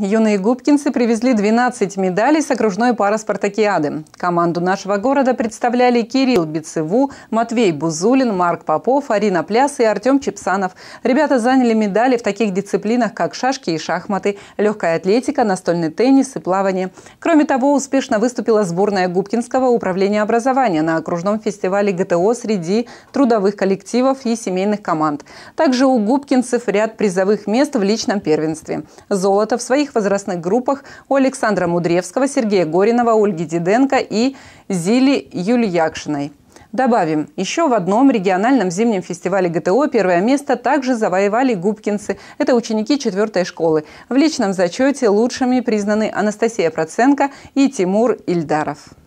Юные губкинцы привезли 12 медалей с окружной пары спартакиады. Команду нашего города представляли Кирилл Бицеву, Матвей Бузулин, Марк Попов, Арина Пляс и Артем Чепсанов. Ребята заняли медали в таких дисциплинах, как шашки и шахматы, легкая атлетика, настольный теннис и плавание. Кроме того, успешно выступила сборная Губкинского управления образования на окружном фестивале ГТО среди трудовых коллективов и семейных команд. Также у губкинцев ряд призовых мест в личном первенстве. Золото в своих других возрастных группах у Александра Мудревского, Сергея Горинова, Ольги Диденко и Зили Юльякшиной. Добавим, еще в одном региональном зимнем фестивале ГТО первое место также завоевали губкинцы. Это ученики четвертой школы. В личном зачете лучшими признаны Анастасия Проценко и Тимур Ильдаров.